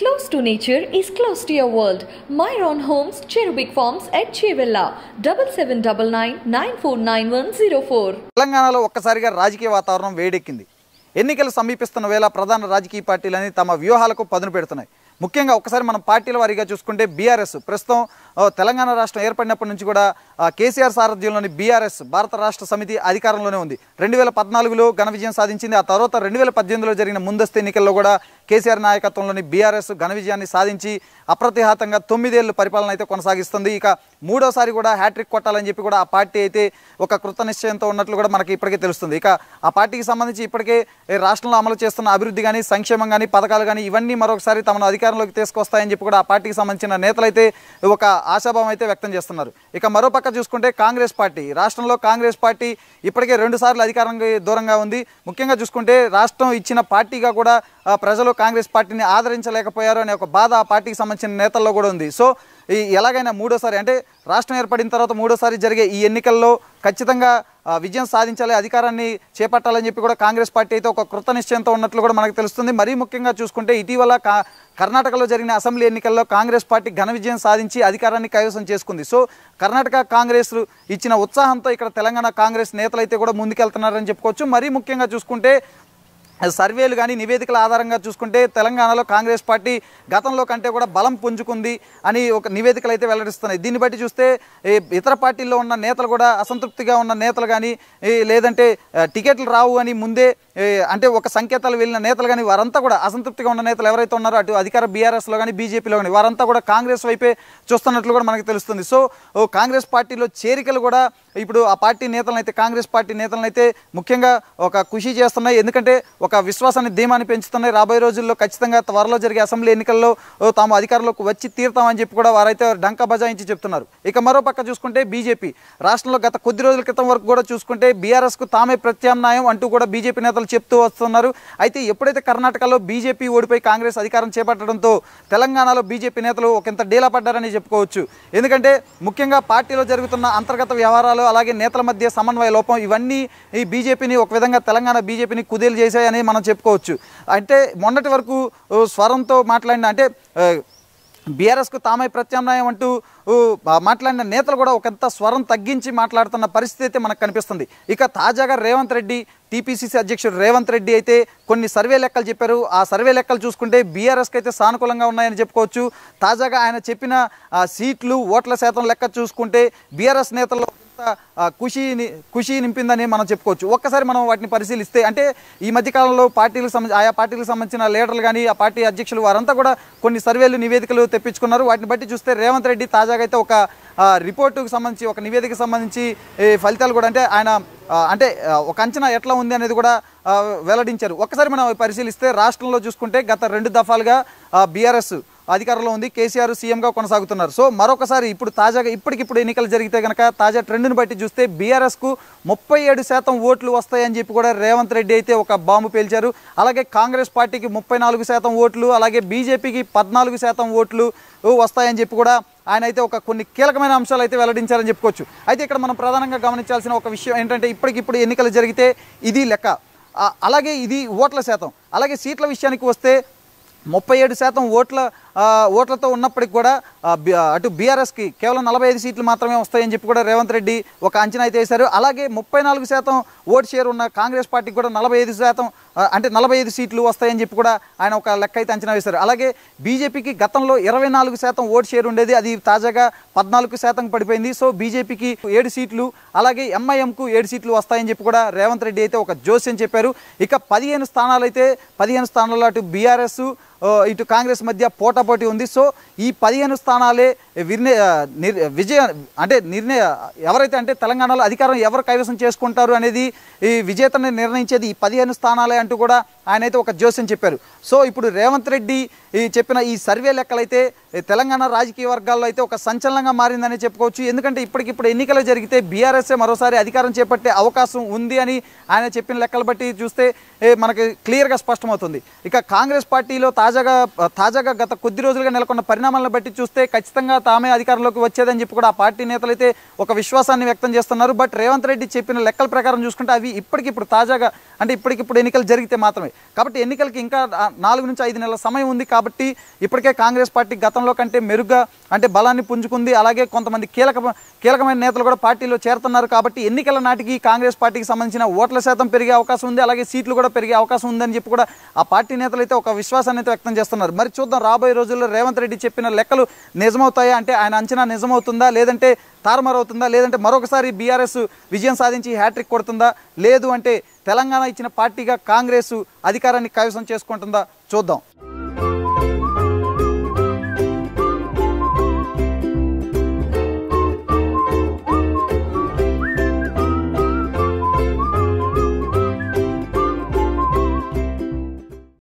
Close to nature is close to your world. Myron Homes, Cherubic Farms at Chevilla, double seven double nine nine four nine one zero four తెలంగాణలో ఒక్కసారిగా రాజకీయ వాతావరణం వేడెక్కింది ఎన్నికలు సమీపిస్తున్న వేళ ప్రధాన రాజకీయ పార్టీలని తమ వ్యూహాలకు పదును పెడుతున్నాయి ముఖ్యంగా ఒకసారి మనం పార్టీల వారీగా చూసుకుంటే బీఆర్ఎస్ ప్రస్తుతం తెలంగాణ రాష్ట్రం ఏర్పడినప్పటి నుంచి కూడా కేసీఆర్ సారథ్యంలోని బీఆర్ఎస్ భారత రాష్ట్ర సమితి అధికారంలోనే ఉంది రెండు వేల పద్నాలుగులో ఘన విజయం సాధించింది ఆ తర్వాత రెండు వేల పద్దెనిమిదిలో జరిగిన ముందస్తు ఎన్నికల్లో కూడా కేసీఆర్ నాయకత్వంలోని బీఆర్ఎస్ ఘన విజయాన్ని సాధించి అప్రతిహాతంగా తొమ్మిదేళ్ళు పరిపాలన అయితే కొనసాగిస్తుంది ఇక మూడోసారి కూడా హ్యాట్రిక్ కొట్టాలని చెప్పి కూడా ఆ పార్టీ అయితే ఒక కృత నిశ్చయంతో ఉన్నట్లు కూడా మనకి ఇప్పటికే తెలుస్తుంది ఇక ఆ పార్టీకి సంబంధించి ఇప్పటికే రాష్ట్రంలో అమలు చేస్తున్న అభివృద్ధి కానీ సంక్షేమం కానీ పథకాలు కానీ ఇవన్నీ మరొకసారి తమను అధికారంలోకి తీసుకొస్తాయని చెప్పి కూడా ఆ పార్టీకి సంబంధించిన నేతలైతే ఒక ఆశాభావం అయితే వ్యక్తం చేస్తున్నారు ఇక మరోపక్క చూసుకుంటే కాంగ్రెస్ పార్టీ రాష్ట్రంలో కాంగ్రెస్ పార్టీ ఇప్పటికే రెండుసార్లు అధికారంగా దూరంగా ఉంది ముఖ్యంగా చూసుకుంటే రాష్ట్రం ఇచ్చిన పార్టీగా కూడా ప్రజలు కాంగ్రెస్ పార్టీని ఆదరించలేకపోయారు అనే ఒక బాధ ఆ పార్టీకి సంబంధించిన నేతల్లో కూడా ఉంది సో ఈ ఎలాగైనా మూడోసారి అంటే రాష్ట్రం ఏర్పడిన తర్వాత మూడోసారి జరిగే ఈ ఎన్నికల్లో ఖచ్చితంగా విజయం సాధించాలి అధికారాన్ని చేపట్టాలని చెప్పి కూడా కాంగ్రెస్ పార్టీ అయితే ఒక కృత నిశ్చయంతో ఉన్నట్లు కూడా మనకు తెలుస్తుంది మరీ ముఖ్యంగా చూసుకుంటే ఇటీవల కర్ణాటకలో జరిగిన అసెంబ్లీ ఎన్నికల్లో కాంగ్రెస్ పార్టీ ఘన విజయం సాధించి అధికారాన్ని కైవసం చేసుకుంది సో కర్ణాటక కాంగ్రెస్ ఇచ్చిన ఉత్సాహంతో ఇక్కడ తెలంగాణ కాంగ్రెస్ అయితే కూడా ముందుకెళ్తున్నారని చెప్పుకోవచ్చు మరీ ముఖ్యంగా చూసుకుంటే సర్వేలు కానీ నివేదికల ఆధారంగా చూసుకుంటే తెలంగాణలో కాంగ్రెస్ పార్టీ గతంలో కంటే కూడా బలం పుంజుకుంది అని ఒక నివేదికలు అయితే వెల్లడిస్తున్నాయి దీన్ని బట్టి చూస్తే ఇతర పార్టీల్లో ఉన్న నేతలు కూడా అసంతృప్తిగా ఉన్న నేతలు కానీ లేదంటే టికెట్లు రావు అని ముందే అంటే ఒక సంకేతాలు వెళ్ళిన నేతలు కానీ వారంతా కూడా అసంతృప్తిగా ఉన్న నేతలు ఎవరైతే ఉన్నారో అటు అధికార బీఆర్ఎస్లో కానీ బీజేపీలో కానీ వారంతా కూడా కాంగ్రెస్ వైపే చూస్తున్నట్లు కూడా మనకు తెలుస్తుంది సో కాంగ్రెస్ పార్టీలో చేరికలు కూడా ఇప్పుడు ఆ పార్టీ నేతలను అయితే కాంగ్రెస్ పార్టీ నేతలను అయితే ముఖ్యంగా ఒక కృషి చేస్తున్నాయి ఎందుకంటే ఒక ఒక విశ్వాసాన్ని ధీమాని పెంచుతున్నాయి రాబోయే రోజుల్లో ఖచ్చితంగా త్వరలో జరిగే అసెంబ్లీ ఎన్నికల్లో తాము అధికారంలోకి వచ్చి తీరుతామని చెప్పి కూడా వారైతే డంక బజాయించి చెప్తున్నారు ఇక మరోపక్క చూసుకుంటే బీజేపీ రాష్ట్రంలో గత కొద్ది రోజుల క్రితం వరకు కూడా చూసుకుంటే బీఆర్ఎస్కు తామే ప్రత్యామ్నాయం అంటూ కూడా బీజేపీ నేతలు చెప్తూ వస్తున్నారు అయితే ఎప్పుడైతే కర్ణాటకలో బీజేపీ ఓడిపోయి కాంగ్రెస్ అధికారం చేపట్టడంతో తెలంగాణలో బీజేపీ నేతలు ఒకంత డీలా పడ్డారని చెప్పుకోవచ్చు ఎందుకంటే ముఖ్యంగా పార్టీలో జరుగుతున్న అంతర్గత వ్యవహారాలు అలాగే నేతల మధ్య సమన్వయ లోపం ఇవన్నీ ఈ బీజేపీని ఒక విధంగా తెలంగాణ బీజేపీని కుదేలు చేశాయని అనేది మనం చెప్పుకోవచ్చు అంటే మొన్నటి వరకు స్వరంతో మాట్లాడిన అంటే బీఆర్ఎస్కు తామై ప్రత్యామ్నాయం అంటూ మాట్లాడిన నేతలు కూడా ఒకంత స్వరం తగ్గించి మాట్లాడుతున్న పరిస్థితి అయితే మనకు కనిపిస్తుంది ఇక తాజాగా రేవంత్ రెడ్డి టీపీసీసీ అధ్యక్షుడు రేవంత్ రెడ్డి అయితే కొన్ని సర్వే లెక్కలు చెప్పారు ఆ సర్వే లెక్కలు చూసుకుంటే బీఆర్ఎస్కి అయితే సానుకూలంగా ఉన్నాయని చెప్పుకోవచ్చు తాజాగా ఆయన చెప్పిన సీట్లు ఓట్ల శాతం లెక్క చూసుకుంటే బీఆర్ఎస్ నేతల్లో ఎంత ఖుషిని ఖుషి నింపిందని మనం చెప్పుకోవచ్చు ఒక్కసారి మనం వాటిని పరిశీలిస్తే అంటే ఈ మధ్యకాలంలో పార్టీలకు సంబంధించి ఆయా పార్టీలకు సంబంధించిన లీడర్లు కానీ ఆ పార్టీ అధ్యక్షులు వారంతా కూడా కొన్ని సర్వేలు నివేదికలు తెప్పించుకున్నారు వాటిని బట్టి చూస్తే రేవంత్ రెడ్డి తాజాగా అయితే ఒక రిపోర్టుకు సంబంధించి ఒక నివేదికకు సంబంధించి ఫలితాలు కూడా అంటే ఆయన అంటే ఒక అంచనా ఎట్లా ఉంది అనేది కూడా వెల్లడించారు ఒక్కసారి మనం పరిశీలిస్తే రాష్ట్రంలో చూసుకుంటే గత రెండు దఫాలుగా బీఆర్ఎస్ అధికారంలో ఉంది కేసీఆర్ సీఎంగా కొనసాగుతున్నారు సో మరొకసారి ఇప్పుడు తాజాగా ఇప్పటికిప్పుడు ఎన్నికలు జరిగితే కనుక తాజా ట్రెండ్ని బట్టి చూస్తే బీఆర్ఎస్కు ముప్పై ఏడు శాతం ఓట్లు వస్తాయని చెప్పి కూడా రేవంత్ రెడ్డి అయితే ఒక బాంబు పేల్చారు అలాగే కాంగ్రెస్ పార్టీకి ముప్పై నాలుగు శాతం ఓట్లు అలాగే బీజేపీకి పద్నాలుగు శాతం ఓట్లు వస్తాయని చెప్పి కూడా ఆయన అయితే ఒక కొన్ని కీలకమైన అంశాలు అయితే వెల్లడించారని చెప్పుకోవచ్చు అయితే ఇక్కడ మనం ప్రధానంగా గమనించాల్సిన ఒక విషయం ఏంటంటే ఇప్పటికిప్పుడు ఎన్నికలు జరిగితే ఇది లెక్క అలాగే ఇది ఓట్ల శాతం అలాగే సీట్ల విషయానికి వస్తే ముప్పై ఏడు శాతం ఓట్ల ఓట్లతో ఉన్నప్పటికి కూడా అటు బీఆర్ఎస్కి కేవలం నలభై ఐదు సీట్లు మాత్రమే వస్తాయని చెప్పి కూడా రేవంత్ రెడ్డి ఒక అంచనా అయితే వేశారు అలాగే ముప్పై నాలుగు శాతం ఓటు షేర్ ఉన్న కాంగ్రెస్ పార్టీకి కూడా నలభై ఐదు శాతం అంటే నలభై ఐదు సీట్లు వస్తాయని చెప్పి కూడా ఆయన ఒక లెక్క అయితే అంచనా వేశారు అలాగే బీజేపీకి గతంలో ఇరవై నాలుగు శాతం ఓటు షేర్ ఉండేది అది తాజాగా పద్నాలుగు శాతం పడిపోయింది సో బీజేపీకి ఏడు సీట్లు అలాగే ఎంఐఎంకు ఏడు సీట్లు వస్తాయని చెప్పి కూడా రేవంత్ రెడ్డి అయితే ఒక జోస్యం చెప్పారు ఇక పదిహేను స్థానాలు అయితే పదిహేను స్థానాలు అటు బీఆర్ఎస్ ఇటు కాంగ్రెస్ మధ్య పోటాపోటీ ఉంది సో ఈ పదిహేను స్థానాలే నిర్ విజయ అంటే నిర్ణయ ఎవరైతే అంటే తెలంగాణలో అధికారం ఎవరు కైవసం చేసుకుంటారు అనేది ఈ విజేతను నిర్ణయించేది ఈ పదిహేను స్థానాలే అంటూ కూడా ఆయన అయితే ఒక జోస్యం చెప్పారు సో ఇప్పుడు రేవంత్ రెడ్డి ఈ చెప్పిన ఈ సర్వే లెక్కలైతే తెలంగాణ రాజకీయ వర్గాల్లో అయితే ఒక సంచలనంగా మారిందని చెప్పుకోవచ్చు ఎందుకంటే ఇప్పటికిప్పుడు ఎన్నికలు జరిగితే బీఆర్ఎస్ఏ మరోసారి అధికారం చేపట్టే అవకాశం ఉంది అని ఆయన చెప్పిన లెక్కలు బట్టి చూస్తే మనకి క్లియర్గా స్పష్టమవుతుంది ఇక కాంగ్రెస్ పార్టీలో తాజా తాజాగా తాజాగా గత కొద్ది రోజులుగా నెలకొన్న పరిణామాలను బట్టి చూస్తే ఖచ్చితంగా తామే అధికారంలోకి వచ్చేదని చెప్పి కూడా ఆ పార్టీ నేతలు అయితే ఒక విశ్వాసాన్ని వ్యక్తం చేస్తున్నారు బట్ రేవంత్ రెడ్డి చెప్పిన లెక్కల ప్రకారం చూసుకుంటే అవి ఇప్పటికిప్పుడు తాజాగా అంటే ఇప్పటికిప్పుడు ఎన్నికలు జరిగితే మాత్రమే కాబట్టి ఎన్నికలకి ఇంకా నాలుగు నుంచి ఐదు నెలల సమయం ఉంది కాబట్టి ఇప్పటికే కాంగ్రెస్ పార్టీ గతంలో కంటే మెరుగ్గా అంటే బలాన్ని పుంజుకుంది అలాగే కొంతమంది కీలక కీలకమైన నేతలు కూడా పార్టీలో చేరుతున్నారు కాబట్టి ఎన్నికల నాటికి కాంగ్రెస్ పార్టీకి సంబంధించిన ఓట్ల శాతం పెరిగే అవకాశం ఉంది అలాగే సీట్లు కూడా పెరిగే అవకాశం ఉందని చెప్పి కూడా ఆ పార్టీ నేతలు అయితే ఒక విశ్వాసాన్ని అయితే వ్యక్తం చేస్తున్నారు మరి చూద్దాం రాబోయే రోజుల్లో రేవంత్ రెడ్డి చెప్పిన లెక్కలు నిజమవుతాయా అంటే ఆయన అంచనా నిజమవుతుందా లేదంటే తారుమారవుతుందా లేదంటే మరొకసారి బీఆర్ఎస్ విజయం సాధించి హ్యాట్రిక్ కొడుతుందా లేదు అంటే తెలంగాణ ఇచ్చిన పార్టీగా కాంగ్రెస్ అధికారాన్ని కైవసం చేసుకుంటుందా చూద్దాం